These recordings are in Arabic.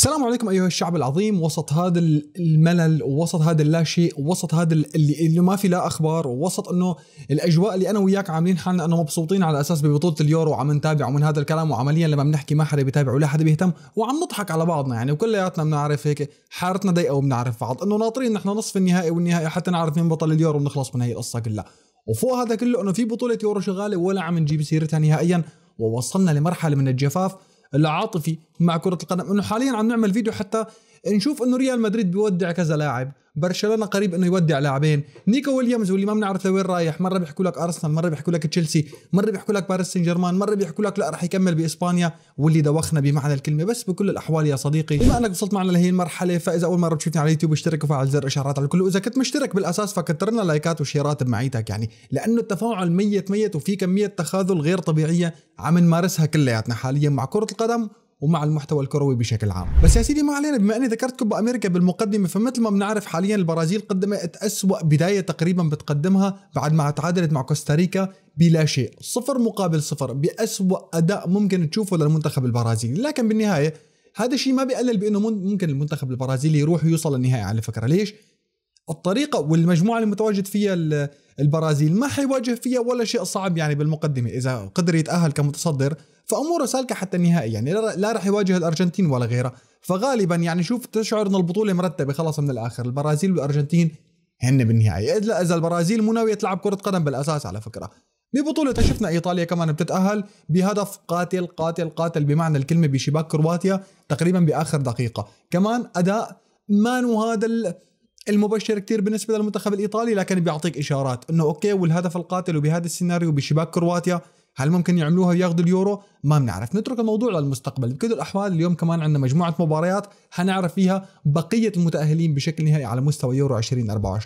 السلام عليكم ايها الشعب العظيم وسط هذا الملل وسط هذا اللاشيء وسط هذا اللي, اللي ما في لا اخبار وسط انه الاجواء اللي انا وياك عاملين حالنا انه مبسوطين على اساس ببطوله اليورو وعم نتابع ومن هذا الكلام وعمليا لما بنحكي ما حدا بيتابع ولا حدا بيهتم وعم نضحك على بعضنا يعني وكلياتنا بنعرف هيك حارتنا ضيقه وبنعرف بعض انه ناطرين نحن نصف النهائي والنهائي حتى نعرف مين بطل اليورو ونخلص من هي القصه كلها وفوق هذا كله انه في بطوله يورو شغاله ولا عم نجيب سيرتها نهائيا ووصلنا لمرحله من الجفاف العاطفي مع كره القدم انه حاليا عم نعمل فيديو حتى يعني نشوف انه ريال مدريد بيودع كذا لاعب برشلونه قريب انه يودع لاعبين نيكو ويليامز واللي ما بنعرف وين رايح مره بيحكوا لك ارسنال مره بيحكوا لك تشيلسي مره بيحكوا لك باريس سان جيرمان مره بيحكوا لك لا رح يكمل باسبانيا واللي دوخنا بمعنى الكلمه بس بكل الاحوال يا صديقي بما انك وصلت معنا لهي المرحله فاذا اول مره بتشوفني على اليوتيوب اشترك وفعل زر الاشعارات على الكل واذا كنت مشترك بالاساس فكتر لنا لايكات وشيرات بمعيتك يعني لانه التفاعل ميت ميت وفي كميه تخاذل غير طبيعيه عم نمارسها كلياتنا حاليا مع كره القدم ومع المحتوى الكروي بشكل عام بس يا سيدي ما علينا بما اني ذكرت كوبا امريكا بالمقدمه فمثل ما بنعرف حاليا البرازيل قدمت اسوا بدايه تقريبا بتقدمها بعد ما تعادلت مع كوستاريكا بلا شيء صفر مقابل صفر بأسوأ أداء ممكن تشوفه للمنتخب البرازيلي لكن بالنهاية هذا الشيء ما بيقلل بأنه ممكن المنتخب البرازيلي يروح يوصل للنهائي على فكرة ليش؟ الطريقه والمجموعه اللي متواجد فيها البرازيل ما حيواجه فيها ولا شيء صعب يعني بالمقدمه اذا قدر يتاهل كمتصدر فاموره سالكه حتى النهائي يعني لا راح يواجه الارجنتين ولا غيرها فغالبا يعني شوف تشعر ان البطوله مرتبه خلاص من الاخر البرازيل والارجنتين هن بالنهائي اذا البرازيل مو ناويه تلعب كره قدم بالاساس على فكره ببطولة شفنا ايطاليا كمان بتتاهل بهدف قاتل قاتل قاتل بمعنى الكلمه بشباك كرواتيا تقريبا باخر دقيقه كمان اداء مانو هذا المبشر كثير بالنسبه للمنتخب الايطالي لكن بيعطيك اشارات انه اوكي والهدف القاتل وبهذا السيناريو بشباك كرواتيا هل ممكن يعملوها وياخذوا اليورو؟ ما بنعرف، نترك الموضوع للمستقبل، بكل الاحوال اليوم كمان عندنا مجموعه مباريات حنعرف فيها بقيه المتاهلين بشكل نهائي على مستوى يورو 2024،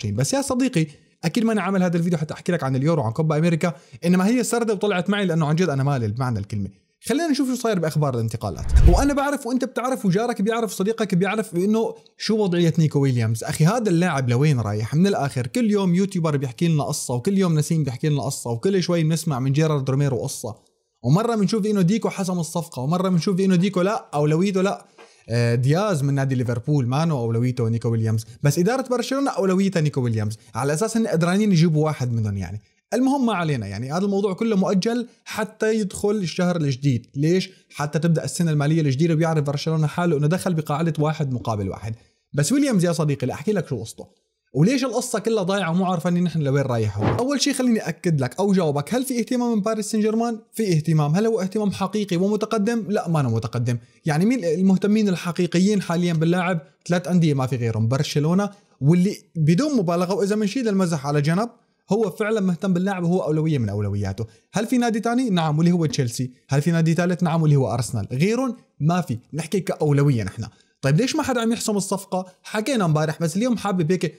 بس يا صديقي اكيد ما انا عامل هذا الفيديو حتى احكي لك عن اليورو عن كوبا امريكا، انما هي سرده وطلعت معي لانه عن جد انا مالي بمعنى الكلمه، خلينا نشوف شو صاير باخبار الانتقالات وانا بعرف وانت بتعرف وجارك بيعرف صديقك بيعرف انه شو وضعيه نيكو ويليامز اخي هذا اللاعب لوين رايح من الاخر كل يوم يوتيوبر بيحكي لنا قصه وكل يوم نسيم بيحكي لنا قصه وكل شوي بنسمع من جيرارد روميرو قصه ومره بنشوف انه ديكو حسم الصفقه ومره بنشوف انه ديكو لا اولويته لا آه، دياز من نادي ليفربول مانو اولويته نيكو ويليامز بس اداره برشلونه اولويتها نيكو ويليامز على اساس ان قدرانين يجيبوا واحد منهم يعني المهم ما علينا يعني هذا الموضوع كله مؤجل حتى يدخل الشهر الجديد ليش حتى تبدا السنه الماليه الجديده ويعرف برشلونه حاله انه دخل بقاعده واحد مقابل واحد بس ويليامز يا صديقي لاحكي لك شو قصته وليش القصة كلها ضايعة ومو اني نحن لوين رايحين؟ أول شيء خليني أكد لك أو جاوبك هل في اهتمام من باريس سان جيرمان؟ في اهتمام، هل هو اهتمام حقيقي ومتقدم؟ لا ما أنا متقدم، يعني مين المهتمين الحقيقيين حاليا باللاعب؟ ثلاث أندية ما في غيرهم، برشلونة واللي بدون مبالغة وإذا بنشيل المزح على جنب هو فعلا مهتم باللاعب وهو اولويه من اولوياته هل في نادي ثاني نعم واللي هو تشيلسي هل في نادي ثالث نعم واللي هو ارسنال غيرهم ما في نحكي كاولويه نحن طيب ليش ما حدا عم يحسم الصفقه حكينا امبارح بس اليوم حابب هيك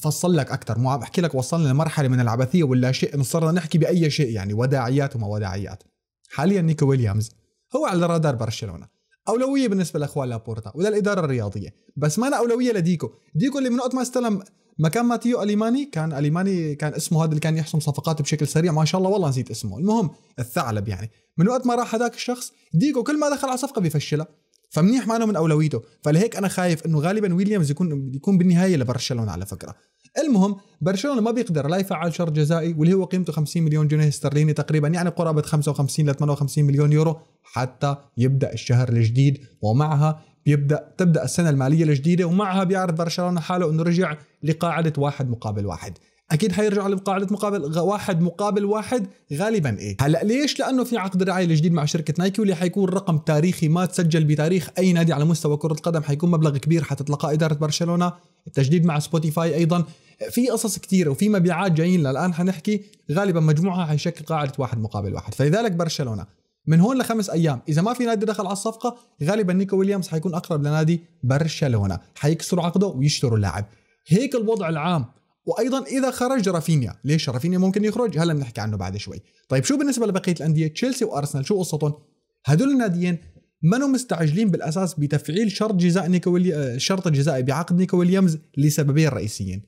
فصل لك اكثر مو عم احكي لك وصلنا لمرحله من العبثيه ولا شيء انه صرنا نحكي باي شيء يعني وداعيات وما وداعيات حاليا نيكو ويليامز هو على رادار برشلونه اولويه بالنسبه لاخوان لابورتا وللاداره الرياضيه بس ما أنا اولويه لديكو ديكو اللي من وقت ما استلم مكان ماتيو أليماني كان أليماني كان اسمه هذا اللي كان يحسم صفقات بشكل سريع ما شاء الله والله نسيت اسمه المهم الثعلب يعني من وقت ما راح هذاك الشخص ديجو كل ما دخل على صفقة بيفشلها فمنيح ما من أولويته فلهيك أنا خايف إنه غالبا ويليامز يكون يكون بالنهاية لبرشلونة على فكرة المهم برشلونه ما بيقدر لا يفعل شر جزائي واللي هو قيمته 50 مليون جنيه استرليني تقريبا يعني قرابه 55 ل 58 مليون يورو حتى يبدا الشهر الجديد ومعها بيبدا تبدا السنه الماليه الجديده ومعها بيعرف برشلونه حاله انه رجع لقاعده واحد مقابل واحد اكيد حيرجعوا لقاعده مقابل واحد مقابل واحد غالبا ايه هلا ليش لانه في عقد رعايه الجديد مع شركه نايكي واللي حيكون رقم تاريخي ما تسجل بتاريخ اي نادي على مستوى كره القدم حيكون مبلغ كبير حتتلقاه اداره برشلونه التجديد مع سبوتيفاي ايضا في قصص كثيره وفي مبيعات جايين للان حنحكي غالبا مجموعها حيشكل قاعده واحد مقابل واحد فلذلك برشلونه من هون لخمس ايام اذا ما في نادي دخل على الصفقه غالبا نيكو ويليامز حيكون اقرب لنادي برشلونه حيكسروا عقده ويشتروا اللاعب هيك الوضع العام وايضا اذا خرج رافينيا ليش رافينيا ممكن يخرج هلا بنحكي عنه بعد شوي طيب شو بالنسبه لبقيه الانديه تشيلسي وارسنال شو قصتهم هدول الناديين منو مستعجلين بالاساس بتفعيل شرط جزاء نيكو ولي... الشرط الجزائي بعقد نيكو ويليامز لسببين رئيسيين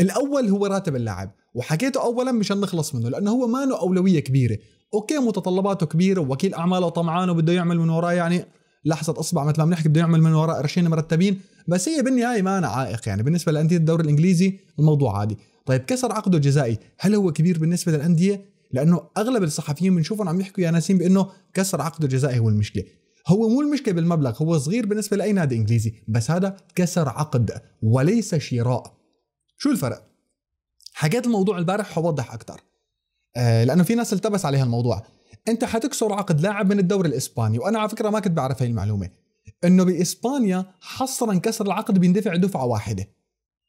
الاول هو راتب اللاعب وحكيته اولا مشان نخلص منه لانه هو ما له اولويه كبيره اوكي متطلباته كبيره ووكيل اعماله طمعان وبده يعمل من وراه يعني لحظه اصبع مثل ما بنحكي بده يعمل من وراء قرشين مرتبين بس هي بالنهايه ما أنا عائق يعني بالنسبه لانديه الدوري الانجليزي الموضوع عادي طيب كسر عقده الجزائي هل هو كبير بالنسبه للانديه لانه اغلب الصحفيين بنشوفهم عم يحكوا يا ناسين بانه كسر عقده الجزائي هو المشكله هو مو المشكله بالمبلغ هو صغير بالنسبه لاي نادي انجليزي بس هذا كسر عقد وليس شراء شو الفرق حكيت الموضوع البارح حوضح اكثر آه لانه في ناس التبس عليها الموضوع انت حتكسر عقد لاعب من الدوري الاسباني وانا على فكره ما كنت بعرف هاي المعلومه انه باسبانيا حصرا كسر العقد بيندفع دفعه واحده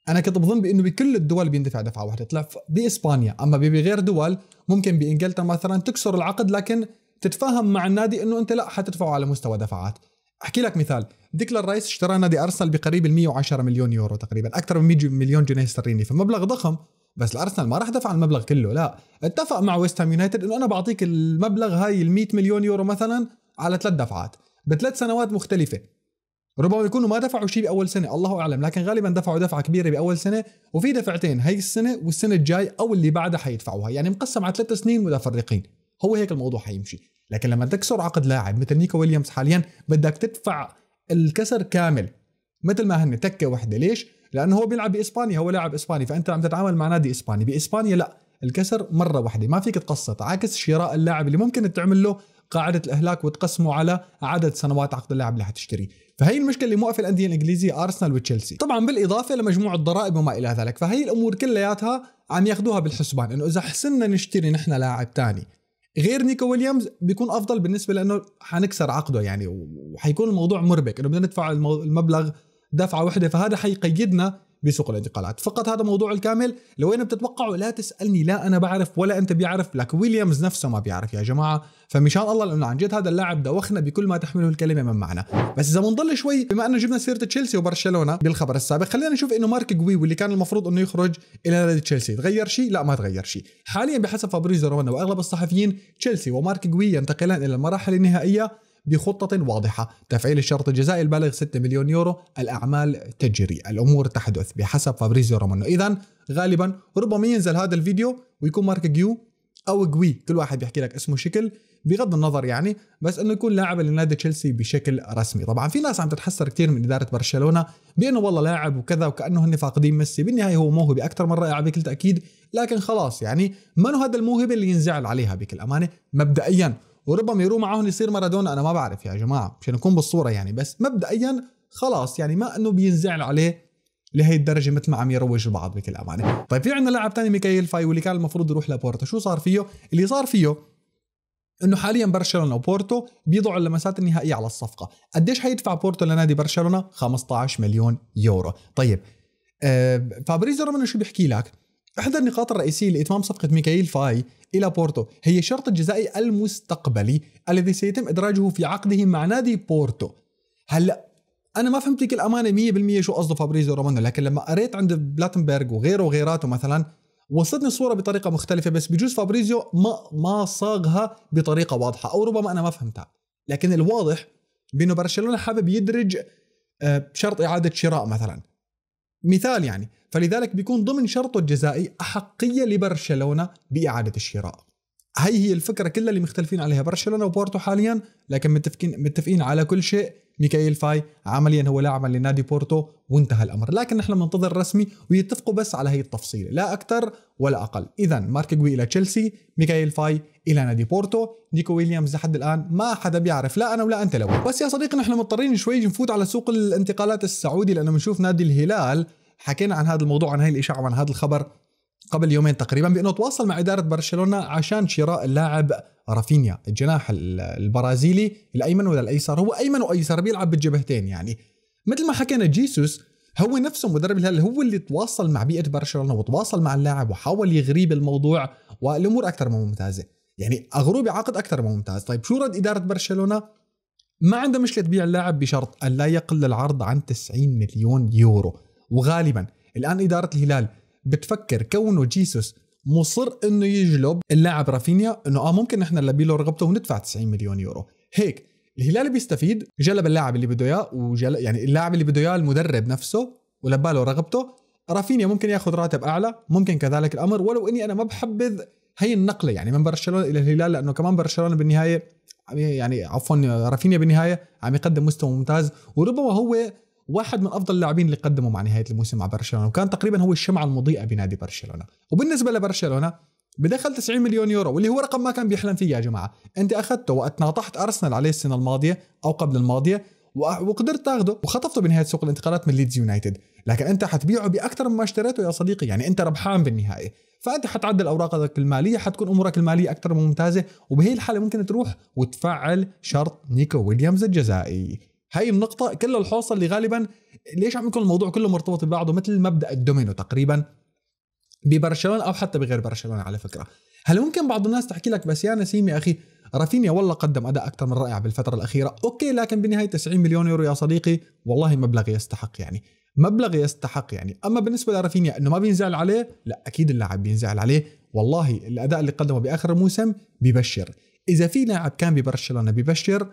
انا كنت بظن بانه بكل الدول بيندفع دفعه واحده طلع باسبانيا اما بغير دول ممكن بانجلترا مثلا تكسر العقد لكن تتفاهم مع النادي انه انت لا حتدفعه على مستوى دفعات احكي لك مثال ديكلان رايس اشترى نادي ارسنال بقريب ال 110 مليون يورو تقريبا اكثر من 100 مليون جنيه استرليني فمبلغ ضخم بس الارسنال ما راح دفع المبلغ كله لا اتفق مع ويست هام يونايتد انه انا بعطيك المبلغ هاي ال 100 مليون يورو مثلا على ثلاث دفعات بثلاث سنوات مختلفه ربما يكونوا ما دفعوا شيء باول سنه الله اعلم لكن غالبا دفعوا دفعه كبيره باول سنه وفي دفعتين هي السنه والسنه الجاي او اللي بعدها حيدفعوها يعني مقسم على ثلاث سنين متفرقين هو هيك الموضوع حيمشي لكن لما تكسر عقد لاعب مثل نيكو ويليامز حاليا بدك تدفع الكسر كامل مثل ما هن تكه واحده ليش لانه هو بيلعب باسبانيا هو لاعب اسباني فانت عم تتعامل مع نادي اسباني باسبانيا لا الكسر مره واحده ما فيك تقسط عكس شراء اللاعب اللي ممكن تعمل له قاعده الاهلاك وتقسمه على عدد سنوات عقد اللاعب اللي حتشتريه فهي المشكله اللي موقفه الانديه الانجليزيه ارسنال وتشيلسي طبعا بالاضافه لمجموع الضرائب وما الى ذلك فهي الامور كلياتها عم ياخذوها بالحسبان انه اذا حسنا نشتري نحن لاعب ثاني غير نيكو ويليامز بيكون افضل بالنسبه لانه حنكسر عقده يعني وحيكون الموضوع مربك انه بدنا ندفع المبلغ دفعه واحده فهذا حيقيدنا بسوق الانتقالات فقط هذا موضوع الكامل لو انا بتتوقعه لا تسالني لا انا بعرف ولا انت بيعرف لك ويليامز نفسه ما بيعرف يا جماعه فمشان الله لانه عن جد هذا اللاعب دوخنا بكل ما تحمله الكلمه من معنى بس اذا بنضل شوي بما انه جبنا سيره تشيلسي وبرشلونه بالخبر السابق خلينا نشوف انه مارك جوي واللي كان المفروض انه يخرج الى نادي تشيلسي تغير شيء لا ما تغير شيء حاليا بحسب فابريزو رونا واغلب الصحفيين تشيلسي ومارك جوي ينتقلان الى المراحل النهائيه بخطة واضحة تفعيل الشرط الجزائي البالغ 6 مليون يورو الأعمال تجري الأمور تحدث بحسب فابريزيو رومانو إذا غالبا ربما ينزل هذا الفيديو ويكون مارك جيو أو جوي كل واحد بيحكي لك اسمه شكل بغض النظر يعني بس انه يكون لاعب لنادي تشيلسي بشكل رسمي طبعا في ناس عم تتحسر كثير من اداره برشلونه بانه والله لاعب وكذا وكانه هن فاقدين ميسي بالنهايه هو موهبه اكثر من رائعه بكل تاكيد لكن خلاص يعني ما هذا الموهبه اللي ينزعل عليها بكل امانه مبدئيا وربما يروح معهم يصير مارادونا انا ما بعرف يا جماعه مشان نكون بالصوره يعني بس مبدئيا خلاص يعني ما انه بينزعل عليه لهي الدرجة مثل ما عم يروج البعض بكل أمانة طيب في عندنا لاعب ثاني ميكايل فاي واللي كان المفروض يروح لبورتو شو صار فيه اللي صار فيه انه حاليا برشلونه وبورتو بيضعوا اللمسات النهائيه على الصفقه قديش حيدفع بورتو لنادي برشلونه 15 مليون يورو طيب آه، فابريزو رومانو شو بيحكي لك احدى النقاط الرئيسية لإتمام صفقة ميكائيل فاي إلى بورتو هي الشرط الجزائي المستقبلي الذي سيتم إدراجه في عقده مع نادي بورتو هلا انا ما فهمت لك الامانه 100% شو قصده فابريزو رومانو لكن لما قريت عند بلاتنبرغ وغيره وغيراته مثلا وصلتني الصوره بطريقه مختلفه بس بجوز فابريزيو ما ما صاغها بطريقه واضحه او ربما انا ما فهمتها لكن الواضح بانه برشلونه حابب يدرج آه، شرط اعاده شراء مثلا مثال يعني فلذلك بيكون ضمن شرطه الجزائي أحقية لبرشلونة بإعادة الشراء هاي هي الفكرة كلها اللي مختلفين عليها برشلونة وبورتو حاليا لكن متفقين متفقين على كل شيء ميكائيل فاي عمليا هو لا عمل لنادي بورتو وانتهى الامر لكن نحن بننتظر رسمي ويتفقوا بس على هي التفصيله لا اكثر ولا اقل اذا مارك جوي الى تشيلسي ميكائيل فاي الى نادي بورتو نيكو ويليامز لحد الان ما حدا بيعرف لا انا ولا انت لو بس يا صديقي نحن مضطرين شوي نفوت على سوق الانتقالات السعودي لانه بنشوف نادي الهلال حكينا عن هذا الموضوع عن هاي الاشاعه وعن هذا الخبر قبل يومين تقريبا بانه تواصل مع اداره برشلونه عشان شراء اللاعب رافينيا الجناح البرازيلي الايمن ولا الايسر هو ايمن وايسر بيلعب بالجبهتين يعني مثل ما حكينا جيسوس هو نفسه مدرب الهلال هو اللي تواصل مع بيئه برشلونه وتواصل مع اللاعب وحاول يغريب الموضوع والامور اكثر من ممتازه يعني اغروه بعقد اكثر من ممتاز طيب شو رد اداره برشلونه ما عنده مشكله تبيع اللاعب بشرط ان لا يقل العرض عن 90 مليون يورو وغالبا الان اداره الهلال بتفكر كونه جيسوس مصر انه يجلب اللاعب رافينيا انه اه ممكن نحن نلبي له رغبته وندفع 90 مليون يورو هيك الهلال بيستفيد جلب اللاعب اللي بده اياه وجل يعني اللاعب اللي بده اياه المدرب نفسه ولبى له رغبته رافينيا ممكن ياخذ راتب اعلى ممكن كذلك الامر ولو اني انا ما بحبذ هي النقله يعني من برشلونه الى الهلال لانه كمان برشلونه بالنهايه يعني عفوا رافينيا بالنهايه عم يقدم مستوى ممتاز وربما هو واحد من افضل اللاعبين اللي قدموا مع نهايه الموسم مع برشلونه وكان تقريبا هو الشمعه المضيئه بنادي برشلونه وبالنسبه لبرشلونه بدخل 90 مليون يورو واللي هو رقم ما كان بيحلم فيه يا جماعه انت اخذته وقت ناطحت ارسنال عليه السنه الماضيه او قبل الماضيه وقدرت تاخده وخطفته بنهايه سوق الانتقالات من ليدز يونايتد لكن انت حتبيعه باكثر مما اشتريته يا صديقي يعني انت ربحان بالنهايه فانت حتعدل اوراقك الماليه حتكون امورك الماليه اكثر ممتازه وبهي الحاله ممكن تروح وتفعل شرط نيكو ويليامز الجزائي هاي النقطه كل الحوصه اللي غالبا ليش عم يكون الموضوع كله مرتبط ببعضه مثل مبدا الدومينو تقريبا ببرشلونه او حتى بغير برشلونه على فكره هل ممكن بعض الناس تحكي لك بس يا نسيم يا اخي رافينيا والله قدم اداء اكثر من رائع بالفتره الاخيره اوكي لكن بنهايه 90 مليون يورو يا صديقي والله مبلغ يستحق يعني مبلغ يستحق يعني اما بالنسبه لرافينيا انه ما بينزعل عليه لا اكيد اللاعب بينزعل عليه والله الاداء اللي قدمه باخر الموسم ببشر اذا في لاعب كان ببرشلونه ببشر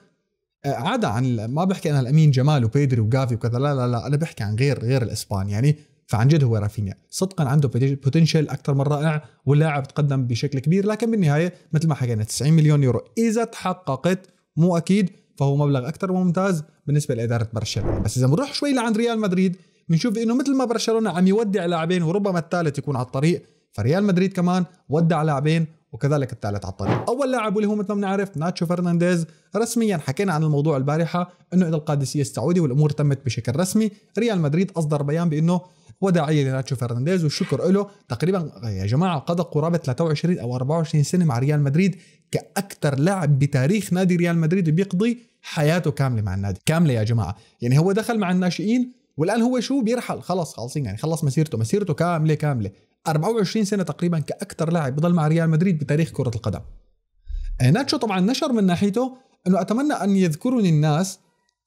آه، عدا عن ما بحكي انا الامين جمال وبيدري وجافي وكذا لا لا لا انا بحكي عن غير غير الاسبان يعني فعن جد هو رافينيا صدقا عنده بوتنشل اكثر من رائع واللاعب تقدم بشكل كبير لكن بالنهايه مثل ما حكينا 90 مليون يورو اذا تحققت مو اكيد فهو مبلغ اكثر وممتاز بالنسبه لاداره برشلونه بس اذا بنروح شوي لعند ريال مدريد بنشوف انه مثل ما برشلونه عم يودع لاعبين وربما الثالث يكون على الطريق فريال مدريد كمان ودع لاعبين وكذلك الثالث على الطريق اول لاعب واللي هو مثل ما بنعرف ناتشو فرنانديز رسميا حكينا عن الموضوع البارحه انه اذا القادسيه السعودي والامور تمت بشكل رسمي ريال مدريد اصدر بيان بانه وداعيه لناتشو فرنانديز والشكر له تقريبا يا جماعه قضى قرابه 23 او 24 سنه مع ريال مدريد كاكثر لاعب بتاريخ نادي ريال مدريد بيقضي حياته كامله مع النادي كامله يا جماعه يعني هو دخل مع الناشئين والان هو شو بيرحل خلص خالصين يعني خلص مسيرته مسيرته كامله كامله 24 سنه تقريبا كاكثر لاعب بضل مع ريال مدريد بتاريخ كره القدم آه، ناتشو طبعا نشر من ناحيته انه اتمنى ان يذكرني الناس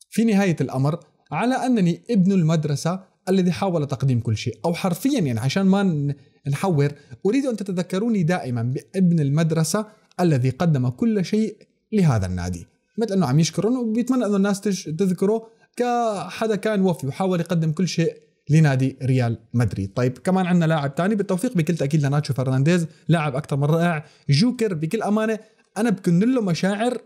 في نهايه الامر على انني ابن المدرسه الذي حاول تقديم كل شيء او حرفيا يعني عشان ما نحور اريد ان تتذكروني دائما بابن المدرسه الذي قدم كل شيء لهذا النادي مثل انه عم يشكرون وبيتمنى انه الناس تذكره كحدا كان وفي وحاول يقدم كل شيء لنادي ريال مدريد طيب كمان عندنا لاعب ثاني بالتوفيق بكل تاكيد لناتشو فرنانديز لاعب اكثر من رائع جوكر بكل امانه انا بكن له مشاعر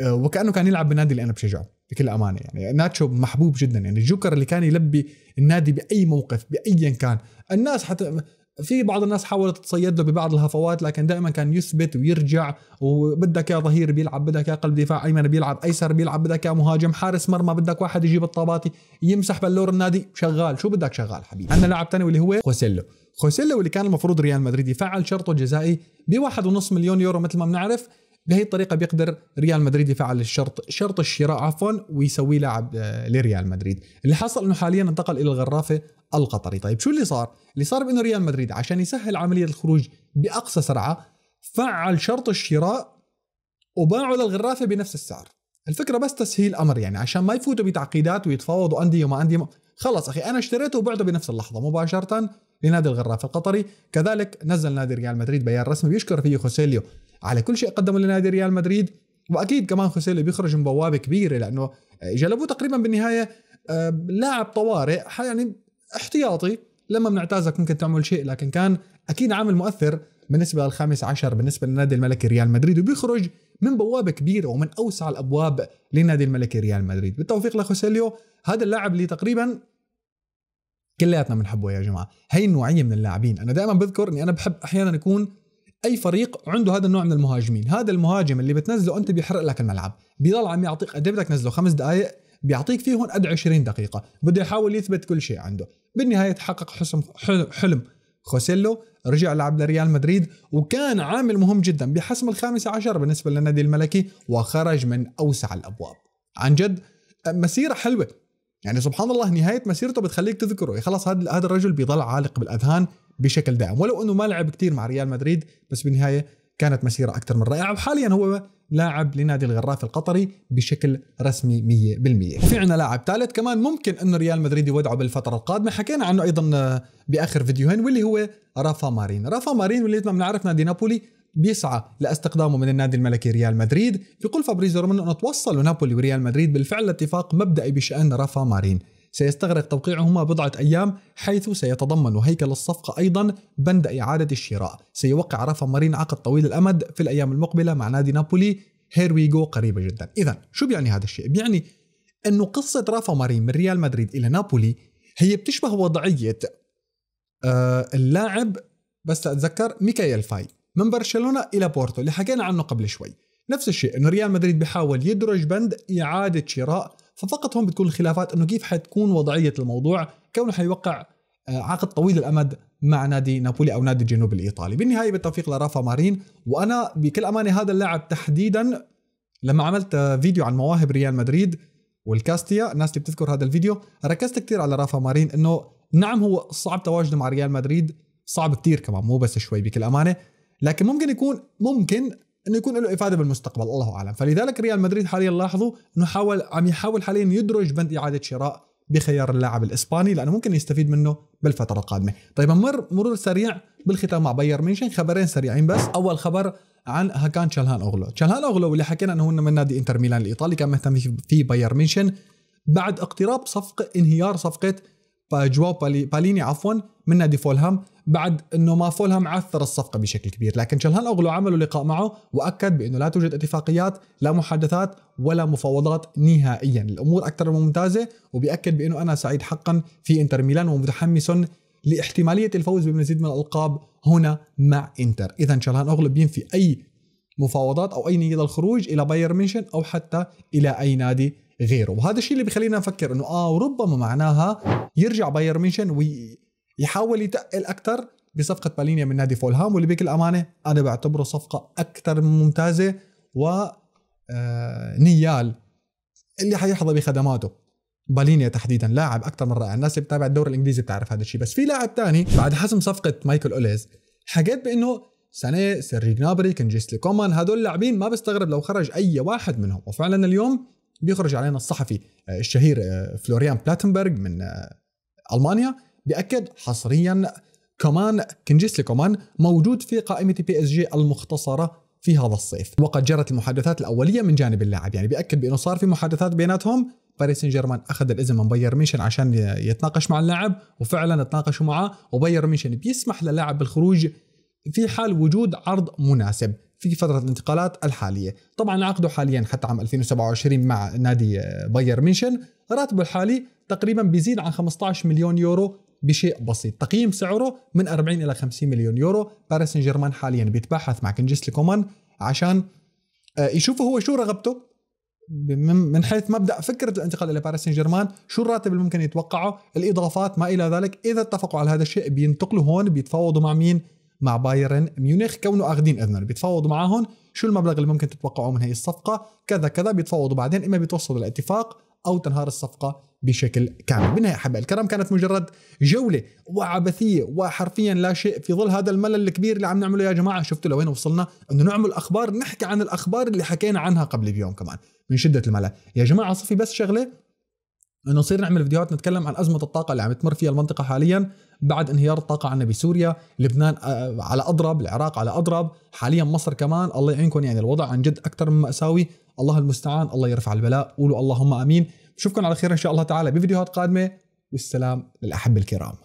آه، وكانه كان يلعب بالنادي اللي انا بشجعه بكل امانه يعني ناتشو محبوب جدا يعني الجوكر اللي كان يلبي النادي باي موقف بايا كان الناس حتى في بعض الناس حاولت تصيد له ببعض الهفوات لكن دائما كان يثبت ويرجع وبدك يا ظهير بيلعب بدك يا قلب دفاع ايمن بيلعب ايسر بيلعب بدك يا مهاجم حارس مرمى بدك واحد يجيب الطاباتي يمسح بلور النادي شغال شو بدك شغال حبيبي عندنا لاعب ثاني واللي هو خوسيلو خوسيلو اللي كان المفروض ريال مدريد يفعل شرطه الجزائي ب 1.5 مليون يورو مثل ما بنعرف بهي الطريقه بيقدر ريال مدريد يفعل الشرط شرط الشراء عفوا ويسوي لاعب آه، لريال مدريد اللي حصل انه حاليا انتقل الى الغرافه القطري طيب شو اللي صار اللي صار بانه ريال مدريد عشان يسهل عمليه الخروج باقصى سرعه فعل شرط الشراء وباعوا للغرافه بنفس السعر الفكره بس تسهيل امر يعني عشان ما يفوتوا بتعقيدات ويتفاوضوا انديه وما انديه خلص اخي انا اشتريته وبعته بنفس اللحظه مباشره لنادي الغرافه القطري كذلك نزل نادي ريال مدريد بيان رسمي بيشكر فيه خوسيليو على كل شيء قدمه لنادي ريال مدريد واكيد كمان خوسيلو بيخرج من بوابه كبيره لانه جلبوه تقريبا بالنهايه آه، لاعب طوارئ يعني احتياطي لما بنعتازك ممكن تعمل شيء لكن كان اكيد عامل مؤثر بالنسبه للخامس عشر بالنسبه للنادي الملكي ريال مدريد وبيخرج من بوابه كبيره ومن اوسع الابواب لنادي الملكي ريال مدريد بالتوفيق لخوسيليو هذا اللاعب اللي تقريبا كلياتنا بنحبه يا جماعه هي النوعيه من اللاعبين انا دائما بذكر اني انا بحب احيانا يكون اي فريق عنده هذا النوع من المهاجمين هذا المهاجم اللي بتنزله انت بيحرق لك الملعب بيضل عم يعطيك قد إيه بدك تنزله خمس دقائق بيعطيك فيهم قد 20 دقيقه بده يحاول يثبت كل شيء عنده بالنهايه تحقق حسم حلم خوسيلو رجع لعب لريال مدريد وكان عامل مهم جدا بحسم الخامسة عشر بالنسبة للنادي الملكي وخرج من أوسع الأبواب عن جد مسيرة حلوة يعني سبحان الله نهاية مسيرته بتخليك تذكره خلاص هذا الرجل بيضل عالق بالأذهان بشكل دائم ولو انه ما لعب كثير مع ريال مدريد بس بالنهايه كانت مسيره اكثر من رائعه وحاليا هو لاعب لنادي الغراف القطري بشكل رسمي 100% في عندنا لاعب ثالث كمان ممكن انه ريال مدريد يودعه بالفتره القادمه حكينا عنه ايضا آه، باخر فيديوهين واللي هو رافا مارين رافا مارين واللي ما بنعرف نادي نابولي بيسعى لاستقدامه من النادي الملكي ريال مدريد قول فابريزو رومانو انه توصلوا نابولي وريال مدريد بالفعل لاتفاق مبدئي بشان رافا مارين سيستغرق توقيعهما بضعة أيام حيث سيتضمن هيكل الصفقة أيضا بند إعادة الشراء سيوقع رافا مارين عقد طويل الأمد في الأيام المقبلة مع نادي نابولي هير قريبة جدا إذا شو بيعني هذا الشيء؟ بيعني أنه قصة رافا مارين من ريال مدريد إلى نابولي هي بتشبه وضعية آه، اللاعب بس أتذكر ميكايل فاي من برشلونة إلى بورتو اللي حكينا عنه قبل شوي نفس الشيء أنه ريال مدريد بحاول يدرج بند إعادة شراء ففقط هون بتكون الخلافات انه كيف حتكون وضعيه الموضوع كونه حيوقع آه، عقد طويل الامد مع نادي نابولي او نادي الجنوب الايطالي بالنهايه بالتوفيق لرافا مارين وانا بكل امانه هذا اللاعب تحديدا لما عملت فيديو عن مواهب ريال مدريد والكاستيا الناس اللي بتذكر هذا الفيديو ركزت كثير على رافا مارين انه نعم هو صعب تواجده مع ريال مدريد صعب كثير كمان مو بس شوي بكل امانه لكن ممكن يكون ممكن انه يكون له افاده بالمستقبل الله اعلم فلذلك ريال مدريد حاليا لاحظوا انه حاول عم يحاول حاليا يدرج بند اعاده شراء بخيار اللاعب الاسباني لانه ممكن يستفيد منه بالفتره القادمه طيب نمر مرور سريع بالختام مع بايرن ميونخ خبرين سريعين بس اول خبر عن هاكان تشالهان اوغلو تشالهان اوغلو اللي حكينا انه هو من نادي انتر ميلان الايطالي كان مهتم في بايرن ميشن بعد اقتراب صفقه انهيار صفقه جواو باليني عفوا من نادي فولهام بعد انه ما فولهام عثر الصفقه بشكل كبير لكن شلهان اوغلو عملوا لقاء معه واكد بانه لا توجد اتفاقيات لا محادثات ولا مفاوضات نهائيا الامور اكثر من ممتازه وبياكد بانه انا سعيد حقا في انتر ميلان ومتحمس لاحتماليه الفوز بمزيد من الالقاب هنا مع انتر اذا شلهان اوغلو بينفي اي مفاوضات او اي نيه للخروج الى بايرن ميشن او حتى الى اي نادي غيره وهذا الشيء اللي بيخلينا نفكر انه اه وربما معناها يرجع باير ميشن ويحاول يتقل اكثر بصفقه بالينيا من نادي فولهام واللي بكل امانه انا بعتبره صفقه اكثر من ممتازه و آه، نيال اللي حيحظى بخدماته بالينيا تحديدا لاعب اكثر من رائع الناس اللي بتابع الدوري الانجليزي بتعرف هذا الشيء بس في لاعب ثاني بعد حسم صفقه مايكل اوليز حكيت بانه سانيه سيرجي جنابري كنجيسلي كومان هدول اللاعبين ما بستغرب لو خرج اي واحد منهم وفعلا اليوم بيخرج علينا الصحفي آه، الشهير آه، فلوريان بلاتنبرغ من آه، المانيا بياكد حصريا كمان كنجسلي كمان موجود في قائمه بي اس جي المختصره في هذا الصيف وقد جرت المحادثات الاوليه من جانب اللاعب يعني بياكد بانه صار في محادثات بيناتهم باريس سان جيرمان اخذ الاذن من باير ميشن عشان يتناقش مع اللاعب وفعلا تناقشوا معاه وباير ميشن بيسمح للاعب بالخروج في حال وجود عرض مناسب في فتره الانتقالات الحاليه طبعا عقده حاليا حتى عام 2027 مع نادي باير ميشن راتبه الحالي تقريبا بيزيد عن 15 مليون يورو بشيء بسيط تقييم سعره من 40 الى 50 مليون يورو باريس سان جيرمان حاليا بيتباحث مع كنجيس كومان عشان آه، يشوفوا هو شو رغبته من حيث مبدا فكره الانتقال الى باريس سان جيرمان شو الراتب اللي ممكن يتوقعه الاضافات ما الى ذلك اذا اتفقوا على هذا الشيء بينتقلوا هون بيتفاوضوا مع مين مع بايرن ميونخ كونه اخذين اذنر بيتفاوضوا معاهم شو المبلغ اللي ممكن تتوقعوه من هي الصفقه كذا كذا بيتفاوضوا بعدين اما بيتوصلوا لاتفاق او تنهار الصفقه بشكل كامل بالنهايه احباء الكرام كانت مجرد جوله وعبثيه وحرفيا لا شيء في ظل هذا الملل الكبير اللي عم نعمله يا جماعه شفتوا لوين وصلنا انه نعمل اخبار نحكي عن الاخبار اللي حكينا عنها قبل بيوم كمان من شده الملل يا جماعه صفي بس شغله انه نصير نعمل فيديوهات نتكلم عن ازمه الطاقه اللي عم تمر فيها المنطقه حاليا بعد انهيار الطاقه عندنا بسوريا، لبنان آه، على اضرب، العراق على اضرب، حاليا مصر كمان، الله يعينكم يعني الوضع عن جد اكثر من ماساوي، الله المستعان، الله يرفع البلاء، قولوا اللهم امين، بشوفكم على خير ان شاء الله تعالى بفيديوهات قادمه والسلام للاحبه الكرام.